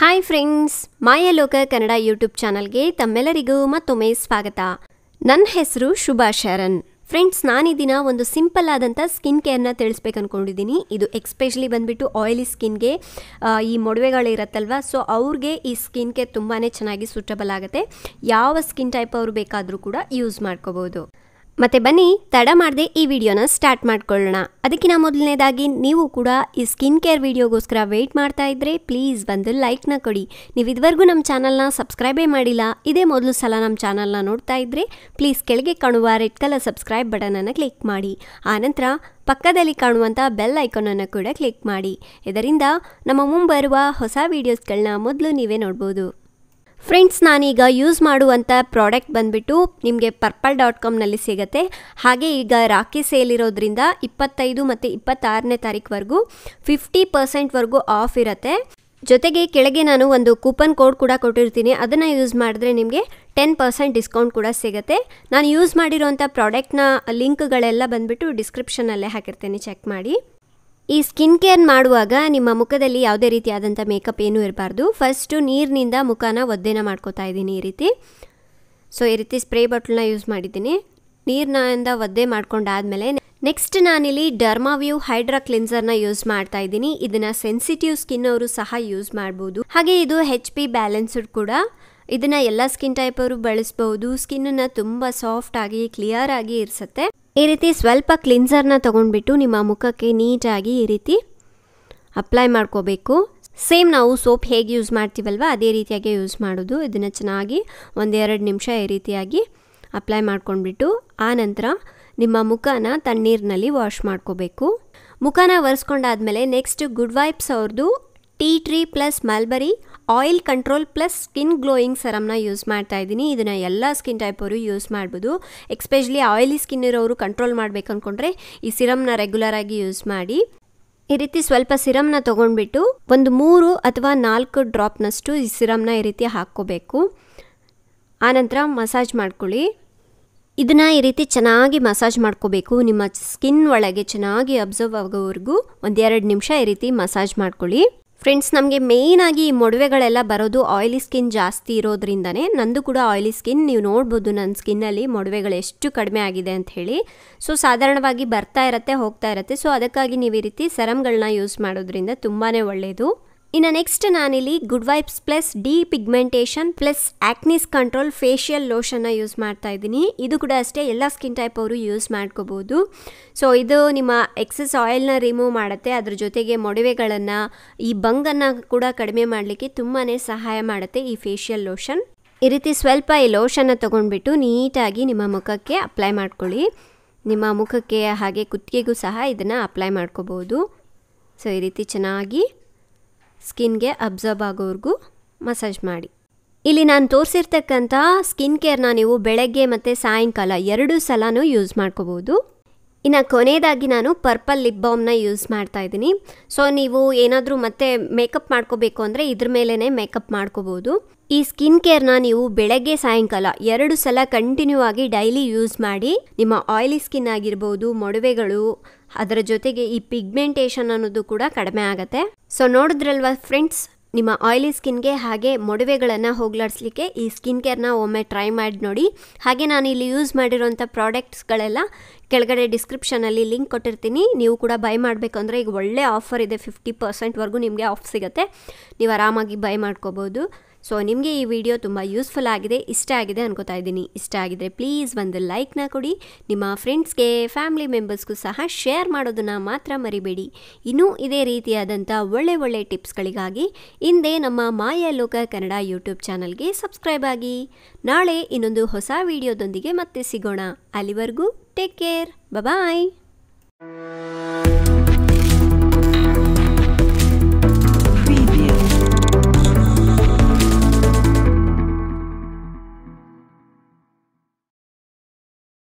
hi friends Mayaloka Kannada YouTube ಚಾನಲ್ಗೆ ತಮ್ಮೆಲ್ಲರಿಗೂ ಮತ್ತೊಮ್ಮೆ ಸ್ವಾಗತ ನನ್ನ ಹೆಸರು ಶುಭಾ ಶರಣ್ ಫ್ರೆಂಡ್ಸ್ ನಾನು ಒಂದು ಸಿಂಪಲ್ ಆದಂಥ ಸ್ಕಿನ್ ಕೇರ್ನ ತಿಳಿಸ್ಬೇಕು ಅಂದ್ಕೊಂಡಿದ್ದೀನಿ ಇದು ಎಕ್ಸ್ಪೆಷಲಿ ಬಂದುಬಿಟ್ಟು ಆಯಿಲಿ ಸ್ಕಿನ್ಗೆ ಈ ಮೊಡವೆಗಳಿರತ್ತಲ್ವ ಸೊ ಅವ್ರಿಗೆ ಈ ಸ್ಕಿನ್ ಕೇರ್ ತುಂಬಾ ಚೆನ್ನಾಗಿ ಸೂಟಬಲ್ ಆಗುತ್ತೆ ಯಾವ ಸ್ಕಿನ್ ಟೈಪ್ ಅವರು ಬೇಕಾದರೂ ಕೂಡ ಯೂಸ್ ಮಾಡ್ಕೋಬೋದು ಮತ್ತೆ ಬನ್ನಿ ತಡ ಮಾಡದೆ ಈ ವಿಡಿಯೋನ ಸ್ಟಾರ್ಟ್ ಮಾಡ್ಕೊಳ್ಳೋಣ ಅದಕ್ಕಿಂತ ಮೊದಲನೇದಾಗಿ ನೀವು ಕೂಡ ಈ ಸ್ಕಿನ್ ಕೇರ್ ವಿಡಿಯೋಗೋಸ್ಕರ ವೆಯ್ಟ್ ಮಾಡ್ತಾ ಇದ್ದರೆ ಪ್ಲೀಸ್ ಬಂದು ಲೈಕ್ನ ಕೊಡಿ ನೀವು ಇದುವರೆಗೂ ನಮ್ಮ ಚಾನಲ್ನ ಸಬ್ಸ್ಕ್ರೈಬೇ ಮಾಡಿಲ್ಲ ಇದೇ ಮೊದಲು ಸಲ ನಮ್ಮ ಚಾನಲ್ನ ನೋಡ್ತಾ ಇದ್ದರೆ ಪ್ಲೀಸ್ ಕೆಳಗೆ ಕಾಣುವ ರೆಡ್ ಕಲರ್ ಸಬ್ಸ್ಕ್ರೈಬ್ ಅನ್ನು ಕ್ಲಿಕ್ ಮಾಡಿ ಆನಂತರ ಪಕ್ಕದಲ್ಲಿ ಕಾಣುವಂಥ ಬೆಲ್ ಐಕಾನನ್ನು ಕೂಡ ಕ್ಲಿಕ್ ಮಾಡಿ ಇದರಿಂದ ನಮ್ಮ ಮುಂಬರುವ ಹೊಸ ವೀಡಿಯೋಸ್ಗಳನ್ನ ಮೊದಲು ನೀವೇ ನೋಡ್ಬೋದು ಫ್ರೆಂಡ್ಸ್ ನಾನೀಗ ಯೂಸ್ ಮಾಡುವಂಥ ಪ್ರಾಡಕ್ಟ್ ಬಂದುಬಿಟ್ಟು ನಿಮಗೆ ಪರ್ಪಲ್ ಡಾಟ್ ಕಾಮ್ನಲ್ಲಿ ಸಿಗುತ್ತೆ ಹಾಗೆ ಈಗ ರಾಖಿ ಸೇಲ್ ಇರೋದ್ರಿಂದ ಇಪ್ಪತ್ತೈದು ಮತ್ತು ಇಪ್ಪತ್ತಾರನೇ ತಾರೀಕುವರೆಗೂ ಫಿಫ್ಟಿ ಪರ್ಸೆಂಟ್ವರೆಗೂ ಆಫ್ ಇರುತ್ತೆ ಜೊತೆಗೆ ಕೆಳಗೆ ನಾನು ಒಂದು ಕೂಪನ್ ಕೋಡ್ ಕೂಡ ಕೊಟ್ಟಿರ್ತೀನಿ ಅದನ್ನು ಯೂಸ್ ಮಾಡಿದ್ರೆ ನಿಮಗೆ ಟೆನ್ ಪರ್ಸೆಂಟ್ ಡಿಸ್ಕೌಂಟ್ ಕೂಡ ಸಿಗುತ್ತೆ ನಾನು ಯೂಸ್ ಮಾಡಿರೋಂಥ ಪ್ರಾಡಕ್ಟ್ನ ಲಿಂಕ್ಗಳೆಲ್ಲ ಬಂದುಬಿಟ್ಟು ಡಿಸ್ಕ್ರಿಪ್ಷನಲ್ಲೇ ಹಾಕಿರ್ತೀನಿ ಚೆಕ್ ಮಾಡಿ ಈ ಸ್ಕಿನ್ ಕೇರ್ ಮಾಡುವಾಗ ನಿಮ್ಮ ಮುಖದಲ್ಲಿ ಯಾವುದೇ ರೀತಿಯಾದಂಥ ಮೇಕಪ್ ಏನೂ ಇರಬಾರ್ದು ಫಸ್ಟು ನೀರಿನಿಂದ ಮುಖನ ಒದ್ದೆನ ಮಾಡ್ಕೋತಾ ಇದ್ದೀನಿ ಈ ರೀತಿ ಸೊ ಈ ರೀತಿ ಸ್ಪ್ರೇ ಬಾಟ್ಲನ್ನ ಯೂಸ್ ಮಾಡಿದ್ದೀನಿ ನೀರಿನಿಂದ ಒದ್ದೆ ಮಾಡ್ಕೊಂಡಾದಮೇಲೆ ನೆಕ್ಸ್ಟ್ ನಾನಿಲ್ಲಿ ಡರ್ಮಾವ್ಯೂ ಹೈಡ್ರಾ ಕ್ಲಿನ್ಸರ್ನ ಯೂಸ್ ಮಾಡ್ತಾ ಇದ್ದೀನಿ ಇದನ್ನ ಸೆನ್ಸಿಟಿವ್ ಸ್ಕಿನ್ ಅವರು ಸಹ ಯೂಸ್ ಮಾಡ್ಬೋದು ಹಾಗೆ ಇದು ಹೆಚ್ ಪಿ ಬ್ಯಾಲೆನ್ಸ್ಡ್ ಕೂಡ ಇದನ್ನ ಎಲ್ಲ ಸ್ಕಿನ್ ಟೈಪ್ ಅವರು ಬಳಸಬಹುದು ಸ್ಕಿನ್ನನ್ನು ತುಂಬ ಸಾಫ್ಟ್ ಆಗಿ ಕ್ಲಿಯರ್ ಆಗಿ ಇರಿಸುತ್ತೆ ಈ ರೀತಿ ಸ್ವಲ್ಪ ಕ್ಲಿನ್ಸರ್ನ ತೊಗೊಂಡ್ಬಿಟ್ಟು ನಿಮ್ಮ ಮುಖಕ್ಕೆ ನೀಟಾಗಿ ಈ ರೀತಿ ಅಪ್ಲೈ ಮಾಡ್ಕೋಬೇಕು ಸೇಮ್ ನಾವು ಸೋಪ್ ಹೇಗೆ ಯೂಸ್ ಮಾಡ್ತೀವಲ್ವ ಅದೇ ರೀತಿಯಾಗಿ ಯೂಸ್ ಮಾಡೋದು ಇದನ್ನು ಚೆನ್ನಾಗಿ ಒಂದೆರಡು ನಿಮಿಷ ಈ ರೀತಿಯಾಗಿ ಅಪ್ಲೈ ಮಾಡ್ಕೊಂಡ್ಬಿಟ್ಟು ಆ ನಂತರ ನಿಮ್ಮ ಮುಖನ ತಣ್ಣೀರಿನಲ್ಲಿ ವಾಶ್ ಮಾಡ್ಕೋಬೇಕು ಮುಖನ ಒರೆಸ್ಕೊಂಡಾದ್ಮೇಲೆ ನೆಕ್ಸ್ಟ್ ಗುಡ್ ವೈಪ್ಸ್ ಅವ್ರದ್ದು tea tree plus mulberry oil control plus skin glowing ಸರಮ್ನ ಯೂಸ್ ಮಾಡ್ತಾ ಇದ್ದೀನಿ ಇದನ್ನು ಎಲ್ಲ ಸ್ಕಿನ್ ಟೈಪವರು ಯೂಸ್ ಮಾಡ್ಬೋದು ಎಕ್ಸ್ಪೆಷಲಿ ಆಯಿಲಿ ಸ್ಕಿನ್ ಇರೋರು ಕಂಟ್ರೋಲ್ ಮಾಡಬೇಕು ಅಂದ್ಕೊಂಡ್ರೆ ಈ ಸಿರಮ್ನ ರೆಗ್ಯುಲರಾಗಿ ಯೂಸ್ ಮಾಡಿ ಈ ರೀತಿ ಸ್ವಲ್ಪ ಸಿರಮ್ನ ತೊಗೊಂಡ್ಬಿಟ್ಟು ಒಂದು ಮೂರು ಅಥವಾ ನಾಲ್ಕು ಡ್ರಾಪ್ನಷ್ಟು ಈ ಸಿರಮ್ನ ಈ ರೀತಿ ಹಾಕ್ಕೋಬೇಕು ಆನಂತರ ಮಸಾಜ್ ಮಾಡ್ಕೊಳ್ಳಿ ಇದನ್ನು ಈ ರೀತಿ ಚೆನ್ನಾಗಿ ಮಸಾಜ್ ಮಾಡ್ಕೋಬೇಕು ನಿಮ್ಮ ಸ್ಕಿನ್ ಒಳಗೆ ಚೆನ್ನಾಗಿ ಅಬ್ಸರ್ವ್ ಆಗೋವರೆಗೂ ಒಂದೆರಡು ನಿಮಿಷ ಈ ರೀತಿ ಮಸಾಜ್ ಮಾಡ್ಕೊಳ್ಳಿ ಫ್ರೆಂಡ್ಸ್ ನಮಗೆ ಮೇಯ್ನ್ ಆಗಿ ಈ ಮೊಡವೆಗಳೆಲ್ಲ ಬರೋದು ಆಯಿಲಿ ಸ್ಕಿನ್ ಜಾಸ್ತಿ ಇರೋದ್ರಿಂದನೇ ನಂದು ಕೂಡ ಆಯಿಲಿ ಸ್ಕಿನ್ ನೀವು ನೋಡ್ಬೋದು ನನ್ನ ಸ್ಕಿನ್ನಲ್ಲಿ ಮೊಡವೆಗಳು ಎಷ್ಟು ಕಡಿಮೆ ಆಗಿದೆ ಅಂತ ಹೇಳಿ ಸೊ ಸಾಧಾರಣವಾಗಿ ಬರ್ತಾ ಇರತ್ತೆ ಹೋಗ್ತಾ ಇರುತ್ತೆ ಸೊ ಅದಕ್ಕಾಗಿ ನೀವು ಈ ರೀತಿ ಸೆರಮ್ಗಳನ್ನ ಯೂಸ್ ಮಾಡೋದ್ರಿಂದ ತುಂಬಾ ಒಳ್ಳೆಯದು ಇನ್ನು ನೆಕ್ಸ್ಟ್ ನಾನಿಲ್ಲಿ good vibes plus depigmentation plus acne control facial ಲೋಷನ್ನ ಯೂಸ್ ಮಾಡ್ತಾ ಇದ್ದೀನಿ ಇದು ಕೂಡ ಅಷ್ಟೇ ಎಲ್ಲ ಸ್ಕಿನ್ ಟೈಪ್ ಅವರು ಯೂಸ್ ಮಾಡ್ಕೋಬೋದು ಸೊ ಇದು ನಿಮ್ಮ ಎಕ್ಸಸ್ ಆಯಿಲ್ನ ರಿಮೂವ್ ಮಾಡುತ್ತೆ ಅದ್ರ ಜೊತೆಗೆ ಮೊಡವೆಗಳನ್ನು ಈ ಬಂಗನ್ನು ಕೂಡ ಕಡಿಮೆ ಮಾಡಲಿಕ್ಕೆ ತುಂಬಾ ಸಹಾಯ ಮಾಡುತ್ತೆ ಈ ಫೇಶಿಯಲ್ ಲೋಷನ್ ಈ ರೀತಿ ಸ್ವಲ್ಪ ಈ ಲೋಷನ್ನ ತೊಗೊಂಡ್ಬಿಟ್ಟು ನೀಟಾಗಿ ನಿಮ್ಮ ಮುಖಕ್ಕೆ ಅಪ್ಲೈ ಮಾಡ್ಕೊಳ್ಳಿ ನಿಮ್ಮ ಮುಖಕ್ಕೆ ಹಾಗೆ ಕುತ್ತಿಗೆಗೂ ಸಹ ಇದನ್ನು ಅಪ್ಲೈ ಮಾಡ್ಕೋಬೋದು ಸೊ ಈ ರೀತಿ ಚೆನ್ನಾಗಿ ಸ್ಕಿನ್ಗೆ ಅಬ್ಸರ್ಬ್ ಆಗೋವರೆಗೂ ಮಸಾಜ್ ಮಾಡಿ ಇಲ್ಲಿ ನಾನು ತೋರಿಸಿರ್ತಕ್ಕಂಥ ಸ್ಕಿನ್ ಕೇರ್ನ ನೀವು ಬೆಳಗ್ಗೆ ಮತ್ತು ಸಾಯಂಕಾಲ ಎರಡು ಸಲನೂ ಯೂಸ್ ಮಾಡ್ಕೋಬೋದು ಇನ್ನು ಕೊನೆಯದಾಗಿ ನಾನು ಪರ್ಪಲ್ ಲಿಪ್ ಬಾಮ್ನ ಯೂಸ್ ಮಾಡ್ತಾ ಇದ್ದೀನಿ ಸೊ ನೀವು ಏನಾದರೂ ಮತ್ತೆ ಮೇಕಪ್ ಮಾಡ್ಕೋಬೇಕು ಅಂದರೆ ಇದ್ರ ಮೇಲೇ ಮೇಕಪ್ ಮಾಡ್ಕೋಬೋದು ಈ ಸ್ಕಿನ್ ಕೇರ್ನ ನೀವು ಬೆಳಗ್ಗೆ ಸಾಯಂಕಾಲ ಎರಡು ಸಲ ಕಂಟಿನ್ಯೂ ಆಗಿ ಡೈಲಿ ಯೂಸ್ ಮಾಡಿ ನಿಮ್ಮ ಆಯಿಲಿ ಸ್ಕಿನ್ ಆಗಿರ್ಬೋದು ಮೊಡವೆಗಳು ಅದರ ಜೊತೆಗೆ ಈ ಪಿಗ್ಮೆಂಟೇಷನ್ ಅನ್ನೋದು ಕೂಡ ಕಡಿಮೆ ಆಗುತ್ತೆ ಸೊ ನೋಡಿದ್ರಲ್ವಾ ಫ್ರೆಂಡ್ಸ್ ನಿಮ್ಮ ಆಯಿಲಿ ಸ್ಕಿನ್ಗೆ ಹಾಗೆ ಮೊಡವೆಗಳನ್ನು ಹೋಗ್ಲಾಡಿಸ್ಲಿಕ್ಕೆ ಈ ಸ್ಕಿನ್ ಕೇರ್ನ ಒಮ್ಮೆ ಟ್ರೈ ಮಾಡಿ ನೋಡಿ ಹಾಗೆ ನಾನು ಇಲ್ಲಿ ಯೂಸ್ ಮಾಡಿರೋಂಥ ಪ್ರಾಡಕ್ಟ್ಸ್ಗಳೆಲ್ಲ ಕೆಳಗಡೆ ಡಿಸ್ಕ್ರಿಪ್ಷನಲ್ಲಿ ಲಿಂಕ್ ಕೊಟ್ಟಿರ್ತೀನಿ ನೀವು ಕೂಡ ಬೈ ಮಾಡಬೇಕಂದ್ರೆ ಈಗ ಒಳ್ಳೆ ಆಫರ್ ಇದೆ ಫಿಫ್ಟಿ ಪರ್ಸೆಂಟ್ವರೆಗೂ ನಿಮಗೆ ಆಫ್ ಸಿಗುತ್ತೆ ನೀವು ಆರಾಮಾಗಿ ಬೈ ಮಾಡ್ಕೋಬೋದು ಸೊ ನಿಮಗೆ ಈ ವಿಡಿಯೋ ತುಂಬ ಯೂಸ್ಫುಲ್ ಆಗಿದೆ ಇಷ್ಟ ಆಗಿದೆ ಅನ್ಕೋತಾ ಇದ್ದೀನಿ ಇಷ್ಟ ಆಗಿದ್ರೆ ಪ್ಲೀಸ್ ಒಂದು ಲೈಕ್ನ ಕೊಡಿ ನಿಮ್ಮ ಫ್ರೆಂಡ್ಸ್ಗೆ ಫ್ಯಾಮಿಲಿ ಮೆಂಬರ್ಸ್ಗೂ ಸಹ ಶೇರ್ ಮಾಡೋದನ್ನು ಮಾತ್ರ ಮರಿಬೇಡಿ ಇನ್ನೂ ಇದೇ ರೀತಿಯಾದಂಥ ಒಳ್ಳೆ ಒಳ್ಳೆ ಟಿಪ್ಸ್ಗಳಿಗಾಗಿ ಹಿಂದೆ ನಮ್ಮ ಮಾಯಾ ಲೋಕ ಕನ್ನಡ ಯೂಟ್ಯೂಬ್ ಚಾನಲ್ಗೆ ಸಬ್ಸ್ಕ್ರೈಬ್ ಆಗಿ ನಾಳೆ ಇನ್ನೊಂದು ಹೊಸ ವಿಡಿಯೋದೊಂದಿಗೆ ಮತ್ತೆ ಸಿಗೋಣ ಅಲ್ಲಿವರೆಗೂ ಟೇಕ್ ಕೇರ್ ಬಬಾಯ್